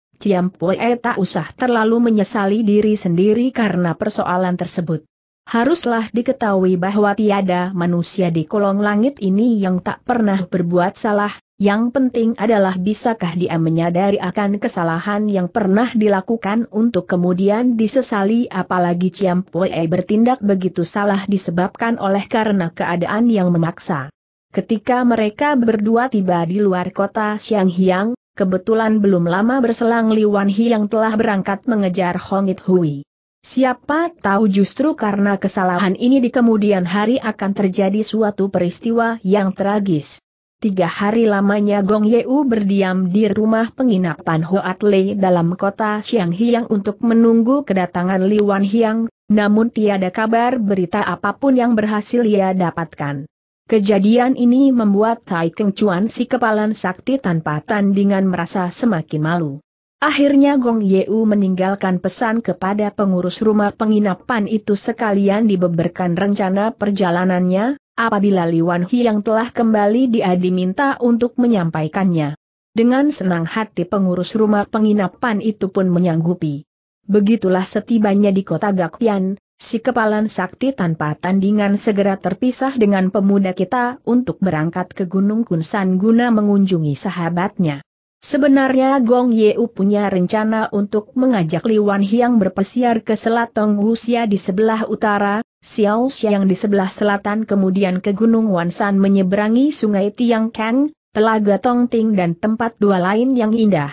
Pue e tak usah terlalu menyesali diri sendiri karena persoalan tersebut. Haruslah diketahui bahwa tiada manusia di kolong langit ini yang tak pernah berbuat salah, yang penting adalah bisakah dia menyadari akan kesalahan yang pernah dilakukan untuk kemudian disesali apalagi Pue e bertindak begitu salah disebabkan oleh karena keadaan yang memaksa. Ketika mereka berdua tiba di luar kota Hiang, kebetulan belum lama berselang Li Wanhi yang telah berangkat mengejar Hong It Hui. Siapa tahu justru karena kesalahan ini di kemudian hari akan terjadi suatu peristiwa yang tragis. Tiga hari lamanya Gong Yeu berdiam di rumah penginapan Hoat Lei dalam kota Hiang untuk menunggu kedatangan Li Wanhiang, namun tiada kabar berita apapun yang berhasil ia dapatkan. Kejadian ini membuat Tai Keng Chuan si kepalan sakti tanpa tandingan merasa semakin malu. Akhirnya Gong Yeu meninggalkan pesan kepada pengurus rumah penginapan itu sekalian dibeberkan rencana perjalanannya, apabila Liwan Hi yang telah kembali dia diminta untuk menyampaikannya. Dengan senang hati pengurus rumah penginapan itu pun menyanggupi. Begitulah setibanya di kota Gakpian, Si kepalan sakti tanpa tandingan segera terpisah dengan pemuda kita untuk berangkat ke Gunung Kunsan guna mengunjungi sahabatnya. Sebenarnya Gong Yeu punya rencana untuk mengajak Wan Hiang berpesiar ke Selatong Wuxia di sebelah utara, Xiao Xiang di sebelah selatan kemudian ke Gunung Wansan menyeberangi sungai Tiang Kang, Telaga Tongting dan tempat dua lain yang indah.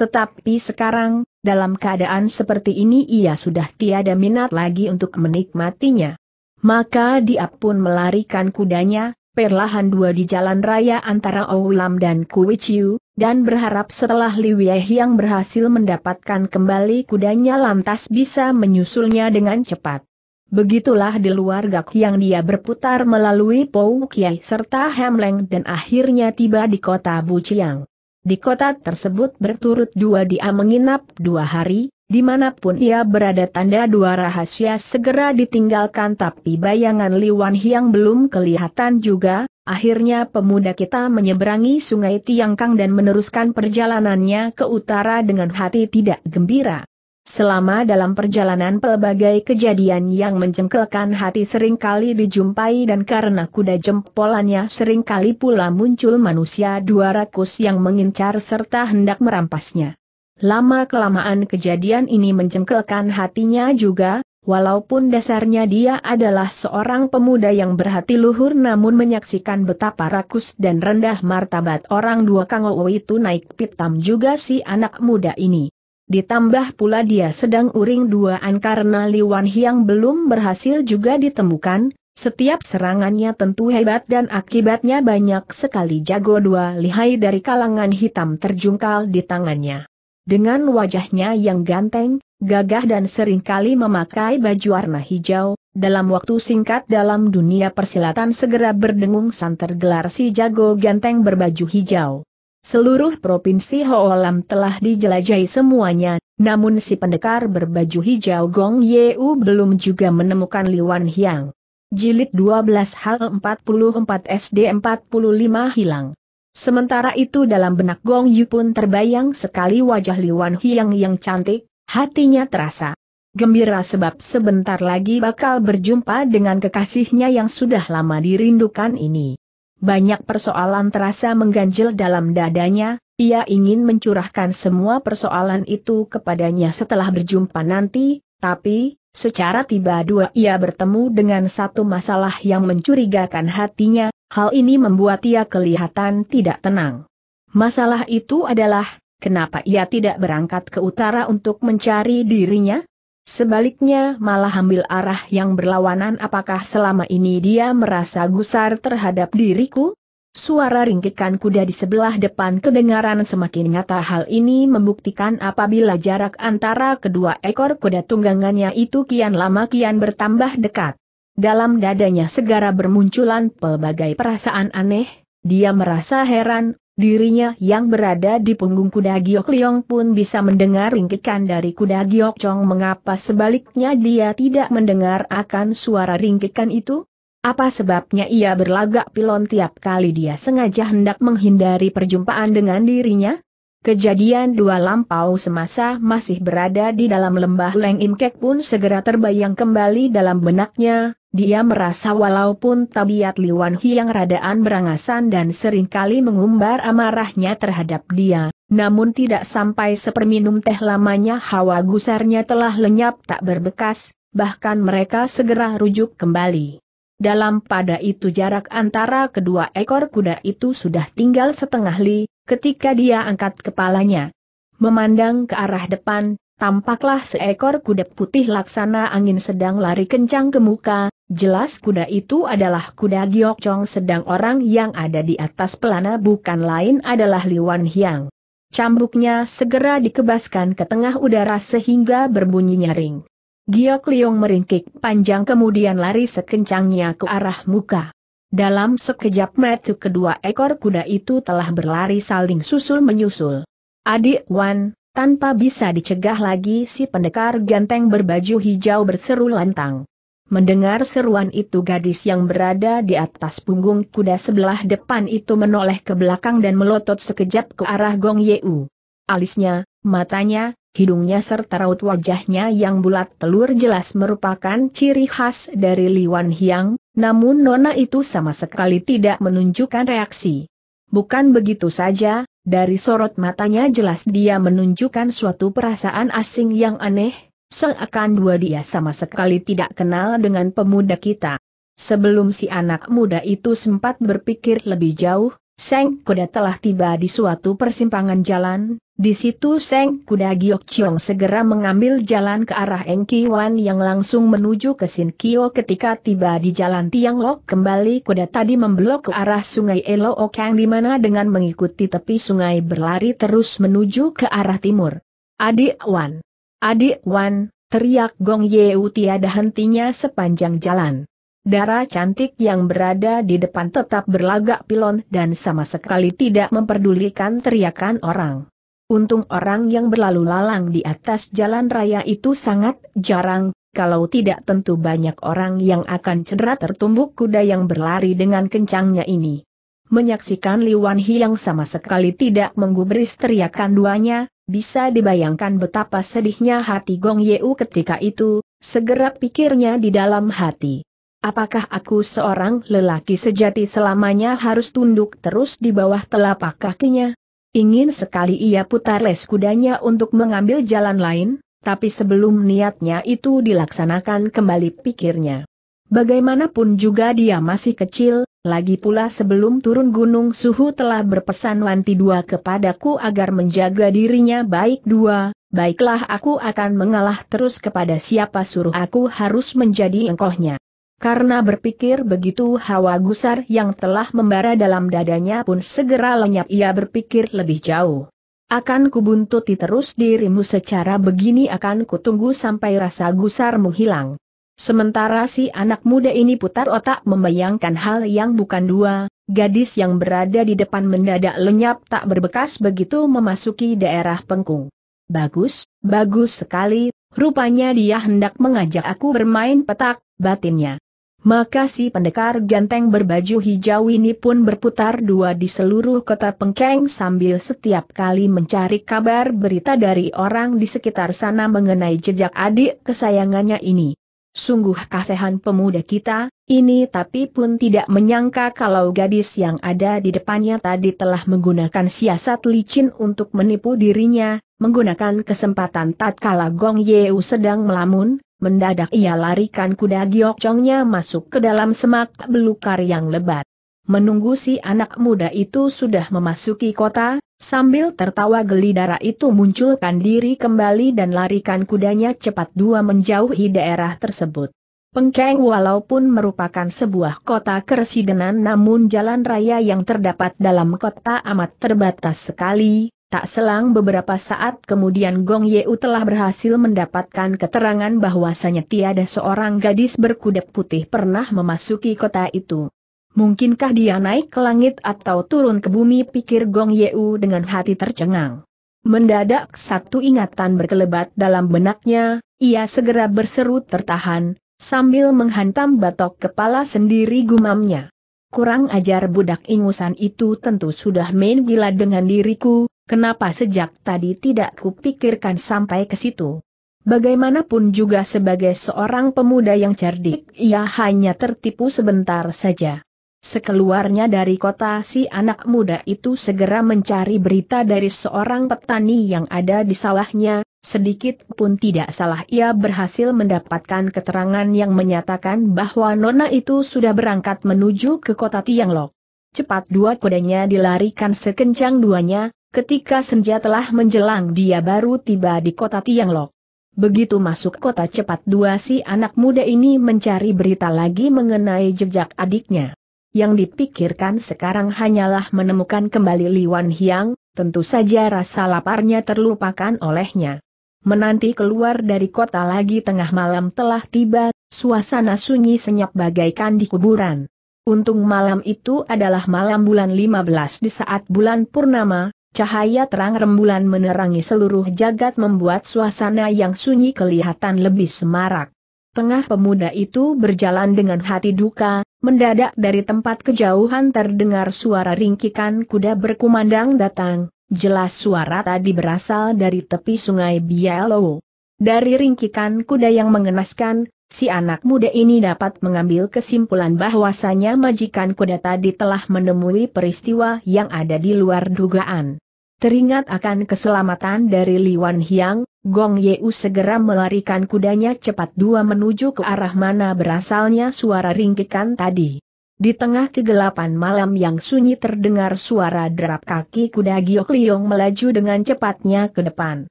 Tetapi sekarang, dalam keadaan seperti ini ia sudah tiada minat lagi untuk menikmatinya. Maka dia pun melarikan kudanya, perlahan dua di jalan raya antara Oulam dan Kuichiu, dan berharap setelah Liweh yang berhasil mendapatkan kembali kudanya lantas bisa menyusulnya dengan cepat. Begitulah di luar gak yang dia berputar melalui Pou Kiai serta Hemleng dan akhirnya tiba di kota Buciang. Di kota tersebut berturut dua dia menginap dua hari, dimanapun ia berada tanda dua rahasia segera ditinggalkan tapi bayangan Liwan Hiang belum kelihatan juga, akhirnya pemuda kita menyeberangi sungai Tiangkang dan meneruskan perjalanannya ke utara dengan hati tidak gembira. Selama dalam perjalanan pelbagai kejadian yang mencengkelkan hati seringkali dijumpai dan karena kuda jempolannya seringkali pula muncul manusia dua rakus yang mengincar serta hendak merampasnya. Lama-kelamaan kejadian ini mencengkelkan hatinya juga, walaupun dasarnya dia adalah seorang pemuda yang berhati luhur namun menyaksikan betapa rakus dan rendah martabat orang dua kangowo itu naik pitam juga si anak muda ini. Ditambah pula dia sedang uring duaan karena Liwan Hiang belum berhasil juga ditemukan, setiap serangannya tentu hebat dan akibatnya banyak sekali jago dua lihai dari kalangan hitam terjungkal di tangannya. Dengan wajahnya yang ganteng, gagah dan seringkali memakai baju warna hijau, dalam waktu singkat dalam dunia persilatan segera berdengung santer gelar si jago ganteng berbaju hijau. Seluruh provinsi Hoolam telah dijelajahi semuanya, namun si pendekar berbaju hijau Gong Yeu belum juga menemukan Liwan Hiang. Jilid 12 Hal 44 SD 45 hilang. Sementara itu dalam benak Gong Yu pun terbayang sekali wajah Liwan Hiang yang cantik, hatinya terasa gembira sebab sebentar lagi bakal berjumpa dengan kekasihnya yang sudah lama dirindukan ini banyak persoalan terasa mengganjil dalam dadanya, ia ingin mencurahkan semua persoalan itu kepadanya setelah berjumpa nanti, tapi, secara tiba-dua ia bertemu dengan satu masalah yang mencurigakan hatinya, hal ini membuat ia kelihatan tidak tenang. Masalah itu adalah, kenapa ia tidak berangkat ke utara untuk mencari dirinya? Sebaliknya malah ambil arah yang berlawanan apakah selama ini dia merasa gusar terhadap diriku? Suara ringkikan kuda di sebelah depan kedengaran semakin nyata hal ini membuktikan apabila jarak antara kedua ekor kuda tunggangannya itu kian lama kian bertambah dekat. Dalam dadanya segera bermunculan pelbagai perasaan aneh, dia merasa heran, Dirinya yang berada di punggung kuda Giok Liong pun bisa mendengar ringkikan dari kuda Giok Chong mengapa sebaliknya dia tidak mendengar akan suara ringkikan itu? Apa sebabnya ia berlagak pilon tiap kali dia sengaja hendak menghindari perjumpaan dengan dirinya? Kejadian dua lampau semasa masih berada di dalam lembah Leng Imkek pun segera terbayang kembali dalam benaknya, dia merasa walaupun tabiat Liwan Hi yang radaan berangasan dan seringkali mengumbar amarahnya terhadap dia, namun tidak sampai seperminum teh lamanya hawa gusarnya telah lenyap tak berbekas, bahkan mereka segera rujuk kembali. Dalam pada itu jarak antara kedua ekor kuda itu sudah tinggal setengah li, Ketika dia angkat kepalanya, memandang ke arah depan, tampaklah seekor kuda putih laksana angin sedang lari kencang ke muka, jelas kuda itu adalah kuda Giok Chong sedang orang yang ada di atas pelana bukan lain adalah Liwan Hiang. Cambuknya segera dikebaskan ke tengah udara sehingga berbunyi nyaring. Giok Liong meringkik panjang kemudian lari sekencangnya ke arah muka. Dalam sekejap mata kedua ekor kuda itu telah berlari saling susul-menyusul. Adik Wan, tanpa bisa dicegah lagi si pendekar ganteng berbaju hijau berseru lantang. Mendengar seruan itu gadis yang berada di atas punggung kuda sebelah depan itu menoleh ke belakang dan melotot sekejap ke arah Gong Yeu. Alisnya, matanya, hidungnya serta raut wajahnya yang bulat telur jelas merupakan ciri khas dari Liwan Hyang, namun Nona itu sama sekali tidak menunjukkan reaksi. Bukan begitu saja, dari sorot matanya jelas dia menunjukkan suatu perasaan asing yang aneh, seakan dua dia sama sekali tidak kenal dengan pemuda kita. Sebelum si anak muda itu sempat berpikir lebih jauh, Seng Kuda telah tiba di suatu persimpangan jalan, di situ Seng Kuda Giok Chiong segera mengambil jalan ke arah Engki Wan yang langsung menuju ke Sin Kio ketika tiba di jalan Tiang Lok kembali kuda tadi memblok ke arah sungai Elo Okang di mana dengan mengikuti tepi sungai berlari terus menuju ke arah timur. Adik Wan! Adik Wan! teriak Gong Yeu tiada hentinya sepanjang jalan. Darah cantik yang berada di depan tetap berlagak pilon dan sama sekali tidak memperdulikan teriakan orang. Untung orang yang berlalu lalang di atas jalan raya itu sangat jarang, kalau tidak tentu banyak orang yang akan cedera tertumbuk kuda yang berlari dengan kencangnya ini. Menyaksikan Liwan Hi yang sama sekali tidak menggubris teriakan duanya, bisa dibayangkan betapa sedihnya hati Gong Yeu ketika itu, segera pikirnya di dalam hati. Apakah aku seorang lelaki sejati selamanya harus tunduk terus di bawah telapak kakinya? Ingin sekali ia putar les kudanya untuk mengambil jalan lain, tapi sebelum niatnya itu dilaksanakan kembali pikirnya. Bagaimanapun juga dia masih kecil, lagi pula sebelum turun gunung suhu telah berpesan Wanti dua kepadaku agar menjaga dirinya baik dua, baiklah aku akan mengalah terus kepada siapa suruh aku harus menjadi engkohnya. Karena berpikir begitu hawa gusar yang telah membara dalam dadanya pun segera lenyap ia berpikir lebih jauh. Akan kubuntuti terus dirimu secara begini akan kutunggu sampai rasa gusarmu hilang. Sementara si anak muda ini putar otak membayangkan hal yang bukan dua, gadis yang berada di depan mendadak lenyap tak berbekas begitu memasuki daerah pengkung. Bagus, bagus sekali, rupanya dia hendak mengajak aku bermain petak, batinnya. Maka si pendekar ganteng berbaju hijau ini pun berputar dua di seluruh kota Pengkeng sambil setiap kali mencari kabar berita dari orang di sekitar sana mengenai jejak adik kesayangannya ini. Sungguh kasehan pemuda kita, ini tapi pun tidak menyangka kalau gadis yang ada di depannya tadi telah menggunakan siasat licin untuk menipu dirinya, menggunakan kesempatan tatkala Gong Yeu sedang melamun, Mendadak ia larikan kuda giokcongnya masuk ke dalam semak belukar yang lebat. Menunggu si anak muda itu sudah memasuki kota, sambil tertawa geli darah itu munculkan diri kembali dan larikan kudanya cepat dua menjauhi daerah tersebut. Pengkeng walaupun merupakan sebuah kota keresidenan namun jalan raya yang terdapat dalam kota amat terbatas sekali, Tak selang beberapa saat kemudian Gong Yeu telah berhasil mendapatkan keterangan bahwasanya tiada seorang gadis berkuda putih pernah memasuki kota itu. Mungkinkah dia naik ke langit atau turun ke bumi pikir Gong Yeu dengan hati tercengang. Mendadak satu ingatan berkelebat dalam benaknya, ia segera berseru tertahan, sambil menghantam batok kepala sendiri gumamnya. Kurang ajar budak ingusan itu tentu sudah main gila dengan diriku, Kenapa sejak tadi tidak kupikirkan sampai ke situ? Bagaimanapun juga sebagai seorang pemuda yang cerdik, ia hanya tertipu sebentar saja. Sekeluarnya dari kota si anak muda itu segera mencari berita dari seorang petani yang ada di sawahnya, sedikit pun tidak salah ia berhasil mendapatkan keterangan yang menyatakan bahwa Nona itu sudah berangkat menuju ke kota Tianglok. Cepat dua kudanya dilarikan sekencang duanya, Ketika senja telah menjelang dia baru tiba di kota Tianglok. Begitu masuk kota cepat dua si anak muda ini mencari berita lagi mengenai jejak adiknya. Yang dipikirkan sekarang hanyalah menemukan kembali Liwan Hiang, tentu saja rasa laparnya terlupakan olehnya. Menanti keluar dari kota lagi tengah malam telah tiba, suasana sunyi senyap bagaikan di kuburan. Untung malam itu adalah malam bulan 15 di saat bulan purnama, Cahaya terang rembulan menerangi seluruh jagat membuat suasana yang sunyi kelihatan lebih semarak. Tengah pemuda itu berjalan dengan hati duka, mendadak dari tempat kejauhan terdengar suara ringkikan kuda berkumandang datang, jelas suara tadi berasal dari tepi sungai Bielo. Dari ringkikan kuda yang mengenaskan, si anak muda ini dapat mengambil kesimpulan bahwasanya majikan kuda tadi telah menemui peristiwa yang ada di luar dugaan. Teringat akan keselamatan dari Liwan Hiang, Gong Yeu segera melarikan kudanya cepat dua menuju ke arah mana berasalnya suara ringkikan tadi. Di tengah kegelapan malam yang sunyi terdengar suara derap kaki kuda Giok Liong melaju dengan cepatnya ke depan.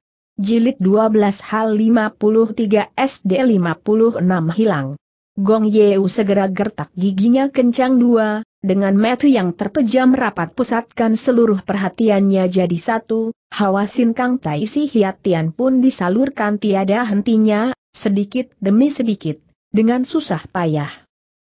Jilid 12 Hal 53 SD 56 hilang. Gong Yeu segera gertak giginya kencang dua, dengan metu yang terpejam rapat pusatkan seluruh perhatiannya jadi satu, hawa sinkang tai si hiatian pun disalurkan tiada hentinya, sedikit demi sedikit, dengan susah payah.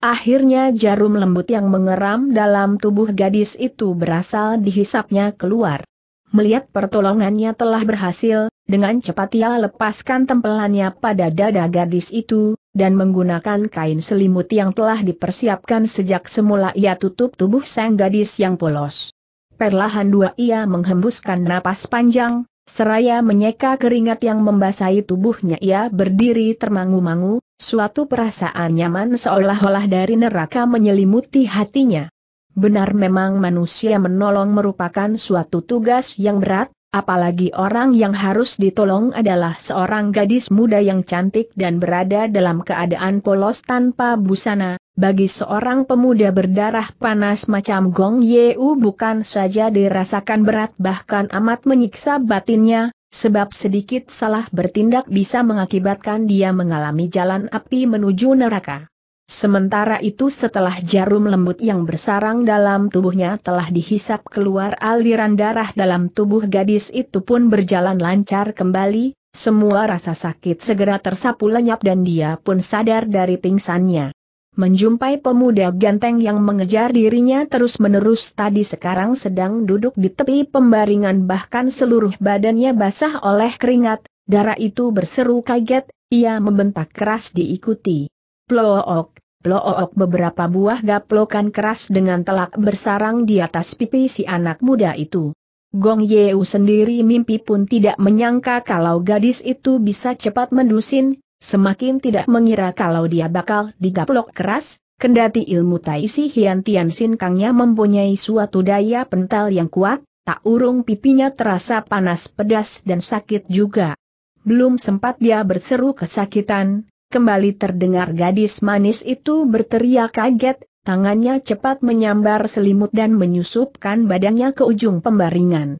Akhirnya jarum lembut yang mengeram dalam tubuh gadis itu berasal dihisapnya keluar. Melihat pertolongannya telah berhasil, dengan cepat ia lepaskan tempelannya pada dada gadis itu, dan menggunakan kain selimut yang telah dipersiapkan sejak semula ia tutup tubuh sang gadis yang polos. Perlahan dua ia menghembuskan napas panjang, seraya menyeka keringat yang membasahi tubuhnya ia berdiri termangu-mangu, suatu perasaan nyaman seolah-olah dari neraka menyelimuti hatinya. Benar memang manusia menolong merupakan suatu tugas yang berat, Apalagi orang yang harus ditolong adalah seorang gadis muda yang cantik dan berada dalam keadaan polos tanpa busana. Bagi seorang pemuda berdarah panas macam Gong Yeu bukan saja dirasakan berat bahkan amat menyiksa batinnya, sebab sedikit salah bertindak bisa mengakibatkan dia mengalami jalan api menuju neraka. Sementara itu setelah jarum lembut yang bersarang dalam tubuhnya telah dihisap keluar aliran darah dalam tubuh gadis itu pun berjalan lancar kembali, semua rasa sakit segera tersapu lenyap dan dia pun sadar dari pingsannya. Menjumpai pemuda ganteng yang mengejar dirinya terus-menerus tadi sekarang sedang duduk di tepi pembaringan bahkan seluruh badannya basah oleh keringat, darah itu berseru kaget, ia membentak keras diikuti. Plook, Plook beberapa buah gaplokan keras dengan telak bersarang di atas pipi si anak muda itu. Gong Yeu sendiri mimpi pun tidak menyangka kalau gadis itu bisa cepat mendusin, semakin tidak mengira kalau dia bakal digaplok keras, kendati ilmu Tai Si Hian Tian Sin Kangnya mempunyai suatu daya pental yang kuat, tak urung pipinya terasa panas pedas dan sakit juga. Belum sempat dia berseru kesakitan, kembali terdengar gadis manis itu berteriak kaget, tangannya cepat menyambar selimut dan menyusupkan badannya ke ujung pembaringan.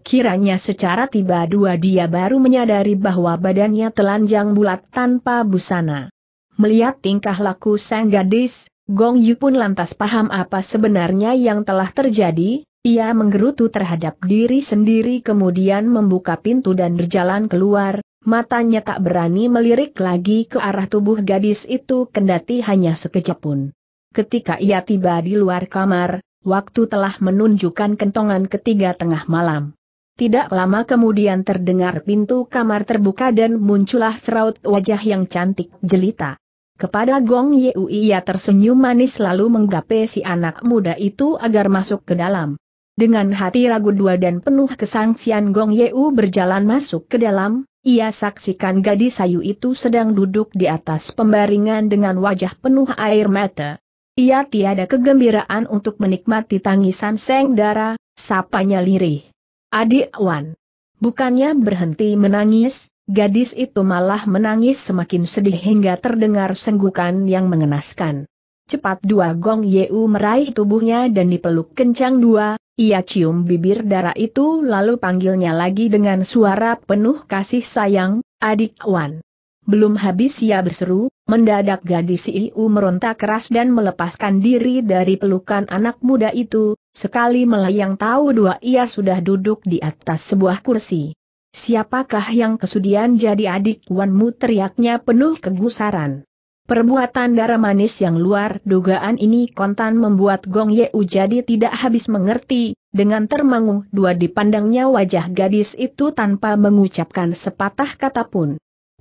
Kiranya secara tiba-dua dia baru menyadari bahwa badannya telanjang bulat tanpa busana. Melihat tingkah laku sang gadis, Gong Yu pun lantas paham apa sebenarnya yang telah terjadi, ia menggerutu terhadap diri sendiri kemudian membuka pintu dan berjalan keluar, matanya tak berani melirik lagi ke arah tubuh gadis itu kendati hanya sekejap pun. Ketika ia tiba di luar kamar, waktu telah menunjukkan kentongan ketiga tengah malam. Tidak lama kemudian terdengar pintu kamar terbuka dan muncullah seraut wajah yang cantik jelita. Kepada Gong Yeui ia tersenyum manis lalu menggapai si anak muda itu agar masuk ke dalam. Dengan hati ragu dua dan penuh kesangsian Gong Yeu berjalan masuk ke dalam, ia saksikan gadis sayu itu sedang duduk di atas pembaringan dengan wajah penuh air mata. Ia tiada kegembiraan untuk menikmati tangisan Seng Dara, sapanya lirih. Adik Wan. Bukannya berhenti menangis, gadis itu malah menangis semakin sedih hingga terdengar senggukan yang mengenaskan. Cepat dua Gong Yeu meraih tubuhnya dan dipeluk kencang dua, ia cium bibir darah itu lalu panggilnya lagi dengan suara penuh kasih sayang, adik Wan. Belum habis ia berseru, mendadak gadis Iu meronta keras dan melepaskan diri dari pelukan anak muda itu, sekali melayang tahu dua ia sudah duduk di atas sebuah kursi. Siapakah yang kesudian jadi adik Wanmu teriaknya penuh kegusaran. Perbuatan darah manis yang luar dugaan ini kontan membuat Gong Yeu jadi tidak habis mengerti, dengan termangu, dua dipandangnya wajah gadis itu tanpa mengucapkan sepatah kata pun.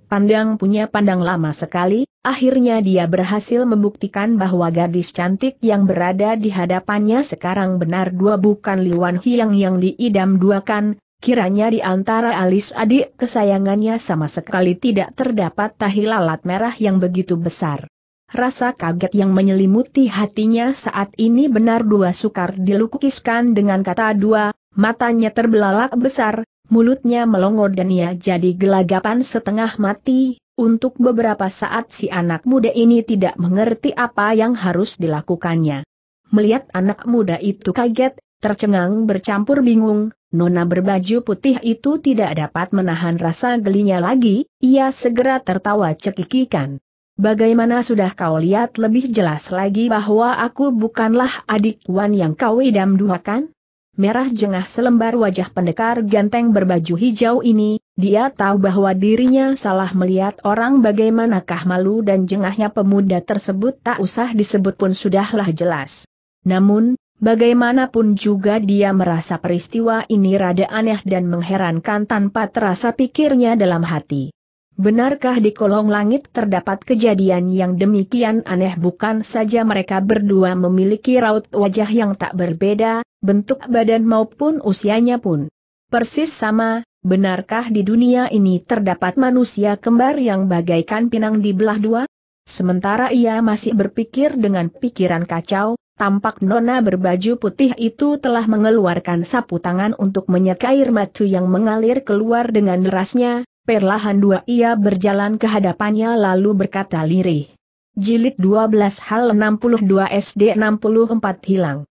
Pandang punya pandang lama sekali, akhirnya dia berhasil membuktikan bahwa gadis cantik yang berada di hadapannya sekarang benar dua bukan Liwan Hiang yang diidam duakan, Kiranya di antara alis adik kesayangannya sama sekali tidak terdapat tahi lalat merah yang begitu besar. Rasa kaget yang menyelimuti hatinya saat ini benar dua sukar dilukiskan dengan kata dua, matanya terbelalak besar, mulutnya melongo dan ia jadi gelagapan setengah mati. Untuk beberapa saat si anak muda ini tidak mengerti apa yang harus dilakukannya. Melihat anak muda itu kaget, tercengang bercampur bingung, Nona berbaju putih itu tidak dapat menahan rasa gelinya lagi, ia segera tertawa cekikikan. Bagaimana sudah kau lihat lebih jelas lagi bahwa aku bukanlah adik Wan yang kau idam duakan? Merah jengah selembar wajah pendekar ganteng berbaju hijau ini, dia tahu bahwa dirinya salah melihat orang bagaimanakah malu dan jengahnya pemuda tersebut tak usah disebut pun sudahlah jelas. Namun, Bagaimanapun juga dia merasa peristiwa ini rada aneh dan mengherankan tanpa terasa pikirnya dalam hati. Benarkah di kolong langit terdapat kejadian yang demikian aneh bukan saja mereka berdua memiliki raut wajah yang tak berbeda, bentuk badan maupun usianya pun. Persis sama, benarkah di dunia ini terdapat manusia kembar yang bagaikan pinang di belah dua? Sementara ia masih berpikir dengan pikiran kacau, Tampak nona berbaju putih itu telah mengeluarkan sapu tangan untuk menyeka air macu yang mengalir keluar dengan derasnya, perlahan dua ia berjalan ke hadapannya lalu berkata lirih. Jilid 12 Hal 62 SD 64 hilang.